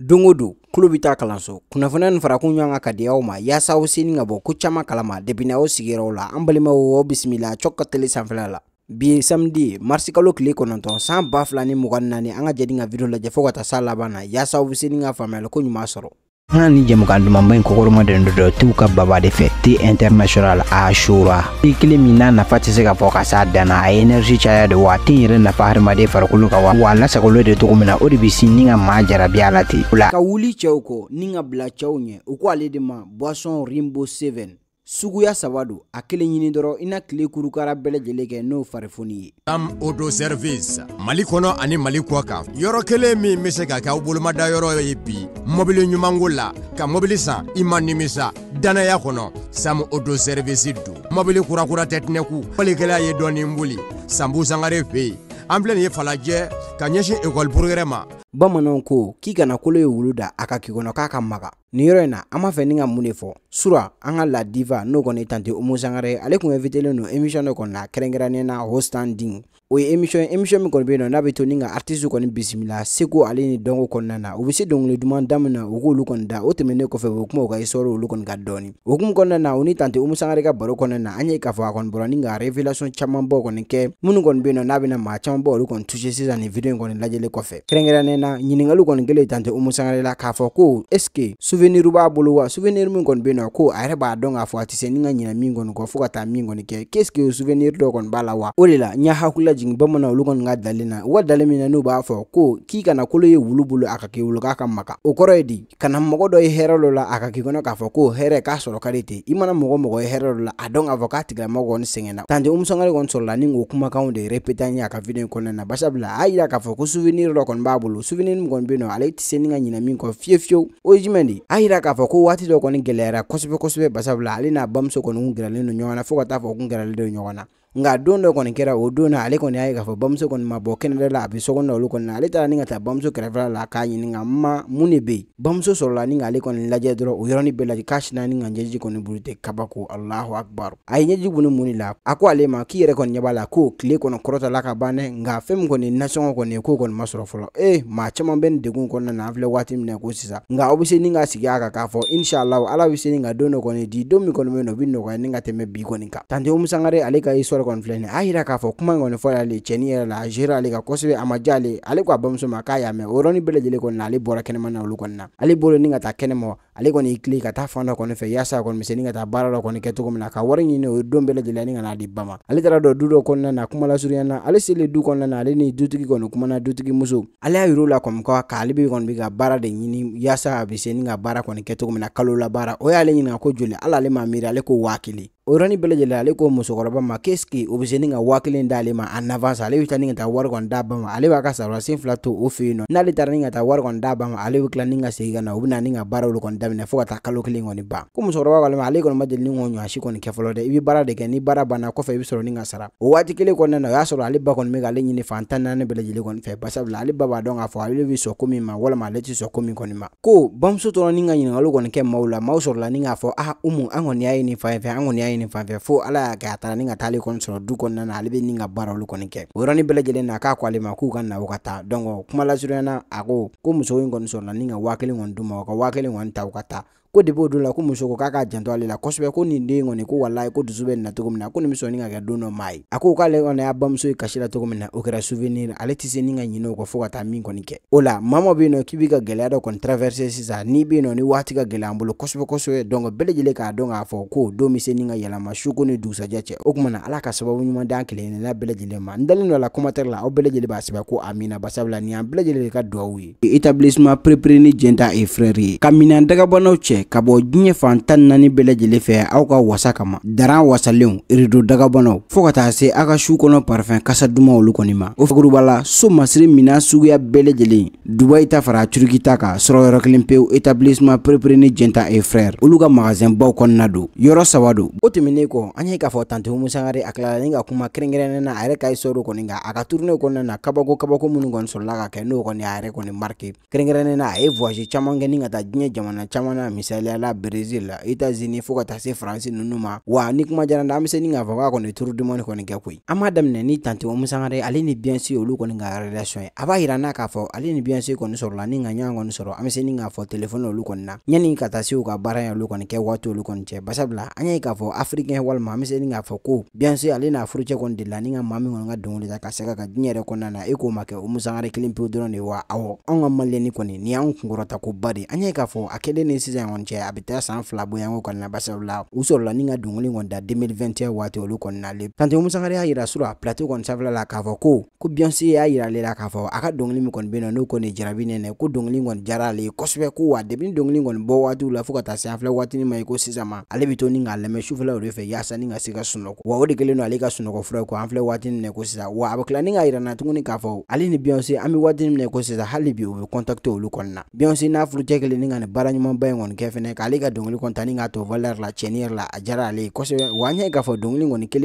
don o don kulo bi taa kalanso kunnafoniya nin farakun ɲɔgɔn ka ka di aw ma yaasa aw seni ka bɔ ko caaman kalama debini aw sigiyɔrɔw la an balimaw aw bisimila cɔk ka tele sanfɛla la bi samedi marisi kalo kile kɔnɔntɔn san ba fila ni mɔgɔ naani an ka jɛni ka video lajɛ fɔɔ ka taa saa laban na yaasa aw seni ka faamuyali ko ɲuman sɔrɔ hani jamukan duman ba in kɔkɔrɔma dɛn dɔ t'u ka baba de fɛ te international ashura kile min n'a nafa tɛ se ka fɔ ka s'a dan a ye energie caya de wa a tɛ yɛrɛ nafa hadamaden farikolo kan wa wa a lasagolo de cogo min na o de bɛ sin ni ka maa jarabiya la ten o ka wuli cɛw kɔ ni ka bila cɛw ɲɛ u ko ale de ma boisson rimbo 7 suguya saba don a kelen ɲini dɔrɔn i na tile kurukara bɛɛ lajɛlen kɛ n'o farifoni ye am odo service mali kɔnɔ ani mali kɔ kan yɔrɔ kelen min be se ka kɛ aw bolomada yɔrɔ ye bi mɔbili ɲumanko la ka mɔbili san i ma nimisa dannaya kɔnɔ sam odo servisi don mɔbili kurakura tɛ tinɛku walikɛla ye dɔɔnin boli sanbu sangare fe yen an filɛ nin ye falajɛ ka ɲɛsin ekɔli purugɛrɛ ma bamananw ko k'i kana kolo ye wulu da a ka k'i k'a ka maga nin yɔrɔ in na an b'a fɛ ni ka mun de fɔ sura an ka la diva n'o kɔni tante omo ale kun invitelen don émission dɔ kɔni la na hostan o ye émission émission min kɔni bɛ yen nɔ n'a bɛ to ni ka artiste kɔni bisimila seko ale ni dɔnko kɔnɔna na u bɛ se dɔnkili duman da u k'olu kɔni da o tɛmɛnen kɔfɛ u kuma u ka histoire olu kɔni ka dɔɔni hukumu kɔnɔna na u ni tante omo ka baro kɔnɔna na an ye k'a fɔ a kɔni bɔra ni ka révélation camanbaw kɔni kɛ minnu kɔni bɛ yen nɔ n'a bɛna maa camanbaw olu kɔni touché sisan nin video in kɔni lajɛlen kɔfɛ kɛrɛnkɛrɛnnen na ɲiningali kɔni kelen tante umu sangare la k'a fɔ ko eske souvenir b'a bolo wa souvenir min kɔni bɛ nɔ ko a yɛrɛ b'a dɔn k'a fɔ a tɛ ni ka ɲina min kɔni kɔ fo ka taa min kɔni kɛ k'eske o souvenir dɔ kɔni b'a la wa o de la n y'a jigin bamanan olu kɔni ka dalen na u ka dalen min na n'u b'a fɔ ko k'i kana kolo ye wulu bolo a ka k'i wolo k'a ka maga o kɔrɔ ye di kana mɔgɔ dɔ ye hɛrɛ dɔ la a ka k'i kɔnɔ k'a fɔ ko hɛrɛ k'a sɔrɔ ka di i mana mɔgɔ mɔgɔ ye hɛrɛ dɔ la a dɔn k'a fɔ k'a tigilamɔgɔ kɔni sɛgɛnna tante umu kɔni sɔrɔla ni k'o kumakanw de répété a ka video kɔnɔna na basabula a yira k'a fɔ ko souvenir dɔ kɔni b'a bolo souvenir min kɔni bɛ yen nɔ ale tɛ se ni ka ɲinɛ min kɔ fiyewu fiyewu o ye jumɛn de a yira k'a fɔ ko waati dɔ kɔni gɛlɛyara kosɛbɛ kosɛbɛ basabula ale n'a bamuso kɔni kun gɛrɛlen don ɲɔgɔn na fo ka taa fɔ kun gɛrɛlen don ɲɔgɔn na nga don dɔ kɔni kɛra o don na ale kɔni y'a ye k'a fɔ bamuso kɔni ma bɔ kɛnɛda la a bɛ sokɔnɔ na olu kɔni na ale taara ni ka taa bamuso kɛrɛfɛla la k'a ɲininka ma mun de bɛ yen bamuso sɔrɔla ni k'ale kɔni lajɛ dɔrɔn o yɔrɔnin bɛɛ lajɛ k'a sina ni ka ɲɛji kɔni buru tɛ kabako alahu akbar a ye ɲɛji buni mun de la a ko ale ma k'i yɛrɛ kɔni ɲɛ b'a la ko tile kɔnɔ kɔrɔtala ka ban dɛ nka fɛn min kɔni nasɔngɔ kɔni k'o kɔni ma sɔrɔ fɔlɔ ee maa caman bɛ nin degun kɔnɔna na an filɛ waati min na ko sisan nka aw bɛ se ni ka sigi a kan k'a fɔ inshallah ala bɛ se ni ka don dɔ kɔni di don min kɔni bɛ yen nɔ o bɛ nɔgɔya ni ka tɛmɛ bi kɔni kan tante umu sangare ale ka histoire yɔrɔ kɔni filɛ ni a y'a yira k'a fɔ kuma in kɔni fɔra ale cɛnin yɛrɛ la a géré ale kan kosɛbɛ a ma diya ale ye ale ko a bamuso ma k'a y'a mɛn o yɔrɔnin bɛɛ lajɛlen kɔni na ale bɔra kɛnɛma na olu kɔni na ale bolo ni ka taa kɛnɛma ale kɔni y'i tilen ka taa fan dɔ kɔni fɛ yaasa kɔni bɛ ni ka taa baara dɔ kɔni kɛ cogo min na ka wari ɲini o ye don bɛɛ lajɛlen ni ka n'a di ba ma ale taara don du dɔ kɔnɔna na kuma lasurunya na ale selen du kɔnɔna na ale ni dutigi kɔni kumana dutigi muso ale y'a yir'u la kɔni k'ale bɛ kɔni bɛ ka baara de ɲini yaasa a bɛ se ni ka baara kɔni kɛ cogo min na kalo la baara o y'ale ɲininka ko joli hali ale ma miiri ale ko waa kelen o yɔrɔnin bɛɛ lajɛlen ale ko musokɔrɔba ma keske o bɛ se ni ka waa d'ale ma en avance ale bɛ taa ni ka taa wari kɔni d'a ba ma ale b'a ka sararasen fila to o fɛ yen nɔ n'ale taara ni ka taa wari kɔni d'a ba ma ale bɛ tila ni ka segin ka na o bɛ na ni ka baaraw kɔni daminɛ fo ka taa kalo kelen kɔni ban ko musokɔrɔba kɔni ale kɔni ma deli ni ŋɔɲɔ si kɔni kɛ dɛ i bɛ baara de kɛ ni baara banna kɔfɛ i bɛ sɔrɔ ni ka sara o waati kelen kɔnɔna na o y'a sɔrɔ ale ba kɔni bɛ k'ale ɲini fan tan naani bɛɛ lajɛlen kɔni fɛ basabula ale ba b'a dɔn k'a fɔ ale bɛ sɔn ko min ma walima ale tɛ sɔn ko min kɔni ma ko bamuso tora ni ka ɲininkali kɔni kɛ maaw la maaw sɔrɔla ni k'a fɔ a umu an kɔni y'a ye nin fan in fɛ an kɔni y'a ye ni fanfɛ fo ala y'a kɛ a taara ni ka taali kɔni sɔrɔ du kɔnɔna na ale be ni ka baara olu kɔni kɛ o yɔrɔni bɛlajɛlen na k'a ko ale ma k'u ka na o ka taa donk kuma lasuruyana a ko ko muso in kɔni sɔrɔla ni ka waa kelen kɔni duma ma ka waa kelen kɔni ta u ka taa ko ko ko don la la muso k'a ka ale kosɛbɛ kodi podula kumusoko kakajya alela kosweka kuni nding'one kuwalayi kuti zupeni na tukumina kuni misoning'aka duno mayi k'ale ukaleona ya bamuso ye kasi la na o kɛra souvenir ale kɔ fɔɔ aletise min kɔni kɛ o la mama nɔ ka gɛlɛya dɔ kɔni controversies za ni bino ni gɛlɛ an bolo kosɛbɛ koswe donk belejele ka dongo afo ku domise ninga yala mashuku ni dusa o kumana ala ka sababu nyuma dankile na belejele ma n ndalino la commentaire la o b'a sɛbɛ ko amina basabla ni an le ka duawi établissement prépréni jenta e frère kamina ndaga banaw cɛ fɛ ka bɔ diɲɛ fan tan naani bɛɛ lajɛlen fɛ aw ka wasa kama daran wasalenw irido dagabanaw fɔɔ ka taa se aw ka su kɔnɔ parifɛn kasa duman olu kɔni ma o faguruba la so masiri minan suguya bɛɛ lajɛlen dubayi ta fara turiki ta kan sɔrɔ yɔrɔ kelen pewu etablissement perepere ni jɛnta e frɛr olu ka magasin baw kɔnɔna don yɔrɔ saba don o tɛmɛnen kɔ an ye k'a fɔ tante musangare a kilala ni ka kuma kɛrɛnkɛrɛnnen a yɛrɛ ka isɔro kɔni ka a ka turune kɔnɔna na kabako kabako minnu kɔni sɔrɔla ka kɛ n'o kɔni a yɛrɛ kɔni marke kɛrɛnkɛrɛnnen a ye voyage caaman kɛ ni ka taa diɲɛ jamana caman na mis Misaliyala Brésil la États-Unis fo ka taa se Faransi ninnu ma. Wa ni kuma diyara n da an bɛ se ni k'a fɔ k'a kɔni tour du monde kɔni kɛ koyi. An b'a daminɛ ni Tante Umu Sangare ale ni Beyɔnce olu kɔni ka relation ye. A b'a yira n na k'a fɔ ale ni Beyɔnce kɔni sɔrɔla ni ŋaniya kɔni sɔrɔ an bɛ se ni k'a fɔ téléphone olu kɔni na yanni ka taa se u ka baara in olu kɔni kɛ waati olu kɔni cɛ basabula an y'a ye k'a fɔ africain walima an bɛ se ni k'a fɔ ko Beyɔnce ale n'a furucɛ kɔni delila ni ka maa min kɔni ka dɔnkili da ka sɛgɛ ka diɲɛ yɛrɛ kɔnɔna na e k'o ma kɛ Umu kelen pewu dɔrɔn de wa awɔ anw ka maliyɛn kɔni nin y'an kunkɔrɔta koba de ye an ye k'a fɔ a kɛlen ni sisan kɔni kɔni cɛ a san fila bonyako kɔni na barisabula u sɔrɔla ni ka dongoli kɔni da 2021 waati olu kɔni nale tante musangare y'a yira sura plateau kɔni sanfɛla la k'a fɔ ko ko beyonce y'a yira ale la k'a fɔ a ka dongili min kɔni bɛ yen nɔ n'o kɔni jarabi nɛnɛ ko dongili kɔni diyara ale ye kosɛbɛ ko wa depi ni dongili kɔni bɔ waatiw la fo ka taa se an filɛ waatini ma ye ko sisan ma ale bɛ to ni k'a lamɛn sufɛlaw de fɛ yaasa ni ka se ka sunɔgɔ wa o de kɛlen don ale ka sunɔgɔ fura ye ko an filɛ waati min na ko sisan wa a bɛ tila ni k'a yira na tuguni k'a fɔ ale ni beyonce an bɛ waati min na ko sisan hali bi u bɛ kɔntakite olu kɔni na n'a furucɛ kɛlen ni ka nin baara ɲumanba in kɔni kɛ fene kali k'ale dongli dɔnkili kɔntani to valɛr la chenir la ajara le ale ye kosɛbɛ wa an y'a ye k'a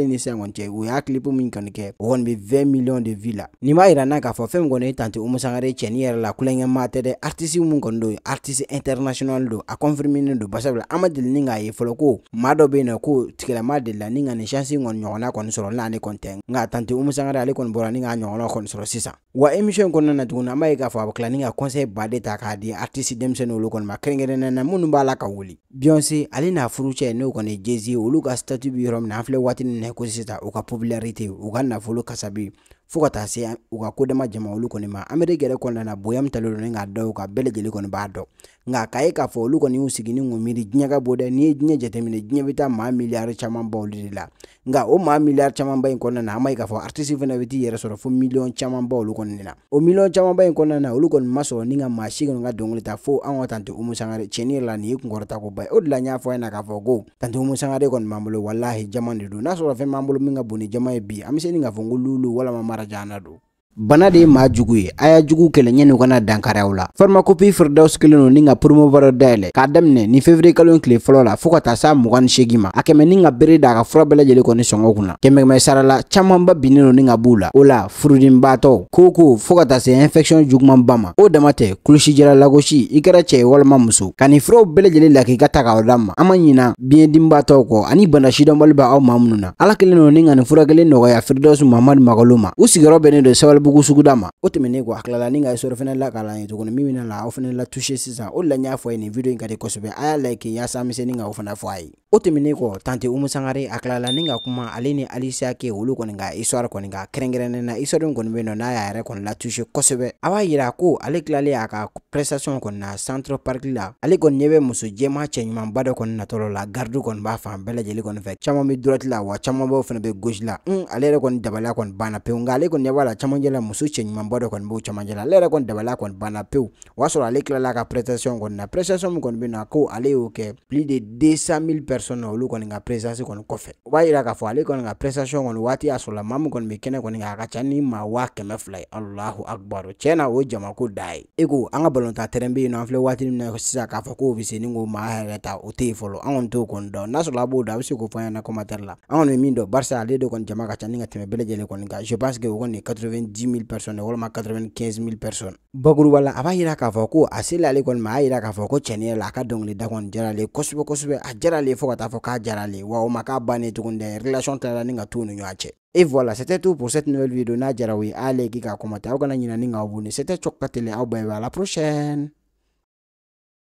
ni se kɔni y'a clip min kan ke won bi 20 million de villa ni ma ira na ga fo fem ngoni tante umu sangare tiɲɛni la kulonkɛma tɛ dɛ artisi mun kɔni don artisi international do a confirmer don basabula basabla ma ni nga ye fɔlɔ ko maa dɔ be na ko tigɛlama deli la ni ka nin shansi kɔni ɲɔgɔnna kɔni sɔrɔ ne kɔni tɛ nga tante umu sangare ale kon bɔra ni k'a ɲɔgɔnna kon solo sisa wa emission kon na na an b'a ye k'a fɔ a be kila ta k'a di artisi denmisɛnnin lo kon ma na minnu b'a la ka wuli beyonce ale n'a furucɛ n'o kɔni jezi olu ka statu bi yɔrɔ min na an filɛ waati min na ko sisan u ka popularité u ka nafolo kasabi be fɔɔ ka taa se u ka kodama jama olu kɔni ma ameriki yɛrɛ kɔnɔna na bonya min talen don ni k'a dɔw ka bɛɛ kɔni b'a dɔn nga k'a ye k'a fɔ olu kɔni y'u sigi ni ŋumiri diɲɛ ka bon dɛ n'i ye diɲɛ jateminɛ diɲɛ bɛ taa maa miliyari caman ba olu de la nka o maa miliyari caman ba in kɔnɔna na an b'a ye k'a fɔ artiste fana bɛ t'i yɛrɛ sɔrɔ fo miliyɔn caman ba olu kɔni de la o miliyɔn caman ba in kɔnɔna na olu kɔni ma sɔrɔ ni ka maa si kɔni ka dɔnkili ta fo an ka tante Umu Sangare tiɲɛni yɛrɛ la nin ye kunkɔrɔta ko ba ye o de la n y'a fɔ a ɲɛna k'a fɔ ko tante Umu Sangare kɔni b'an bolo walahi jama de don n'a sɔrɔ fɛn b'an bolo min ka bon ni jama ye bi an bɛ se ni k'a fɔ ko lulu walama marajaana don bana de ye maa jugu ye a y'a jugu kɛlɛ ɲɛni kana dankarayaw la farmakopi firdaws kelen no ni ka promobar dayɛlɛ k'a daminɛ ni fevriye kalo tile fɔlɔ la fɔɔ ka taa s'a muga ni segi ma a kɛmɛ ni ka bere da a ka fura bɛɛlajɛlen kɔni sɔngɔ kun na kɛmɛkɛmɛ sarala caamanba binnen no ni ka b'u la o la furudinbaatɔ koo ko fɔɔ ka taa se infɛctiɔn jugumanba ma o dama tɛ kulusijɛra lagosi i kɛra cɛ walima muso ka ni furaw bɛɛlajɛlen la k'i ka ta k'aw da ma an ma ɲina biɲɛdinbaatɔw kɔ ani bana sidɔnbali b' aw ma minnu na ala kelen no ni ka nin furakelen nɔgɔya firdaws mamad magalo ma u sigiyɔrɔ bɛnnen do sabali bugu sugudama o tɛmɛnen kɔ hakilala ni ka sɔrɔ fɛnɛ la k'a la ye tuguni min bɛna la aw fɛnɛ la tushe sisan o la n y'a fɔ a ye nin video in ka di kosɛbɛ a y'a samise yaasa an ka o fana fɔ a ye o tɛmɛnen kɔ tante umu sangare a kilala ni ka kuma ale ni alisa ke olu kɔni ka histoire kɔni ka kɛrɛnkɛrɛnnɛna na histoire kɔni be nɔ n'a y'a yɛrɛ kɔni latushe kosɛbɛ a b'a yira ko ale kilalen a ka prestasiɔn kɔni na centre park la ale kɔni ɲɛ bɛ muso jɛma cɛ ɲumanba dɔ kɔni natɔlɔ la gardu kɔni b'a fan bɛɛ kɔni fɛ caaman be droite la wa caman b'o fana be gauche la un mm, ale yɛrɛ kɔni dabaliya kɔni banna pewu nka ale kɔni ɲɛ b'a la camancɛ muso cɛɲumanba dɔ kɔni b'o camancɛ la ale yɛrɛ kɔni dabaliya kɔni banna pewu o y'a sɔrɔ ale kilala a ka prestasiɔn kɔni na prestation min kɔni bɛ na ko ale y'o kɛ plus de 200 000 personnes personne na olu kɔni ka presence kɔni kɔfɛ o b'a yira k'a fɔ ale kɔni ka prestation kɔni waati y'a sɔrɔ maa min kɔni bɛ kɛnɛ kɔni kan a ka ca ni maa waa kɛmɛ fila ye alahu akubaru tiɲɛ na o ye jamako da ye e ko an ka balontan tɛrɛn bɛ yen nɔ an filɛ waati min na sisan k'a fɔ k'o bɛ se ni ko maa ta o tɛ yen fɔlɔ an kɔni t'o kɔni dɔn n'a sɔrɔ a b'o dɔn a bɛ se k'o fɔ an ɲɛna commentaire la an kɔni bɛ min dɔn barisa ale de kɔni jama ka ca ni ka tɛmɛ bɛɛ lajɛlen kɔni kan je pense que o kɔni ye 90 000 personnes walima personnes bakuruba la a b'a yira k'a fɔ ko a sel'ale kɔni ma a y'a yira k'a fɔ ko tiɲɛ yɛrɛ la a ka kɔni ale kosɛbɛ kosɛbɛ a ale fo ka taa fɔ k'a jara le wa o ma k'a bannen tugun dɛ relation tilara ni ka t'u ni ɲɔgɔn cɛ Et voilà, c'était tout pour cette nouvelle vidéo. Nadjaraoui, allez, giga, commentez, vous pouvez vous abonner. C'était Tchok Patele, à la prochaine.